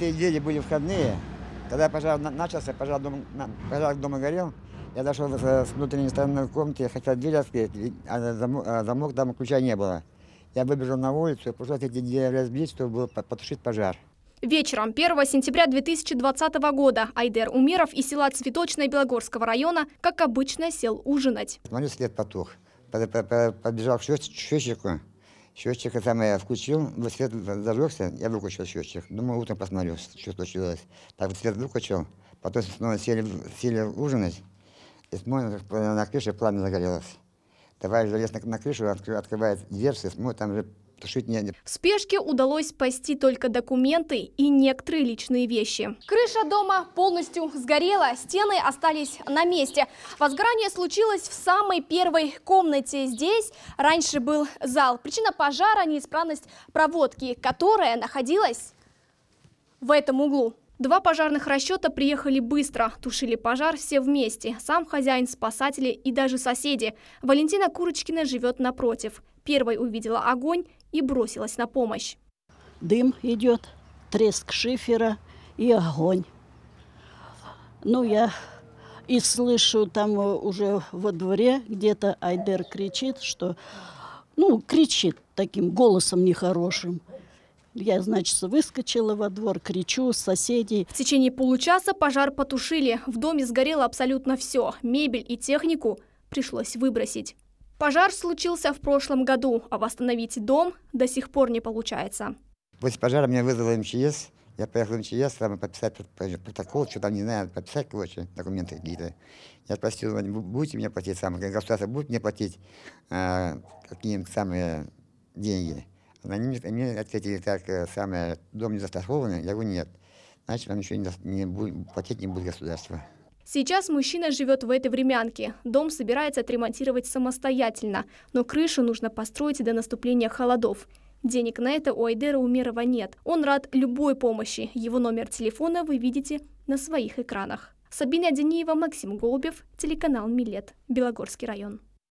Недели были входные. Когда пожар начался, пожар дом, пожар дома горел, я дошел э, с внутренней стороны комнаты, я хотел дверь открыть, а замок, а там ключа не было. Я выбежал на улицу, и пришлось эти двери разбить, чтобы было потушить пожар. Вечером 1 сентября 2020 года Айдер Умеров из села Цветочное Белогорского района, как обычно, сел ужинать. Смотрю, след потух. Побежал к счетчику, Счетчик самое я включил, свет зажегся, я выключил счетчик. Думаю, утром посмотрю, что случилось. Так вот свет выключил, потом снова сели, сели ужинать, и смотрим, на крыше пламя загорелось. Товарищ залез на, на крышу, открывает дверцы, смотрит, там же тушить негде. В спешке удалось спасти только документы и некоторые личные вещи. Крыша дома полностью сгорела, стены остались на месте. Возгорание случилось в самой первой комнате. Здесь раньше был зал. Причина пожара – неисправность проводки, которая находилась в этом углу. Два пожарных расчета приехали быстро, тушили пожар все вместе. Сам хозяин, спасатели и даже соседи. Валентина Курочкина живет напротив. Первой увидела огонь и бросилась на помощь. Дым идет, треск шифера и огонь. Ну, я и слышу там э, уже во дворе где-то Айдер кричит, что... Ну, кричит таким голосом нехорошим. Я, значит, выскочила во двор, кричу с соседей. В течение получаса пожар потушили. В доме сгорело абсолютно все. Мебель и технику пришлось выбросить. Пожар случился в прошлом году, а восстановить дом до сих пор не получается. После пожара меня вызвало МЧС. Я поехал в МЧС, там подписать протокол, что там, не знаю, подписать, короче, документы какие-то. Я спросил, будете мне платить, сам, государство будет мне платить э, какие-нибудь самые деньги. Они, мне ответили так, э, самое, дом не застрахованный? Я говорю, нет. Значит, вам еще не, не будет, платить не будет государство. Сейчас мужчина живет в этой времянке. Дом собирается отремонтировать самостоятельно, но крышу нужно построить до наступления холодов. Денег на это у Айдера Умерова нет. Он рад любой помощи. Его номер телефона вы видите на своих экранах. Сабина Дениева, Максим Голубев, телеканал «Милет», Белогорский район.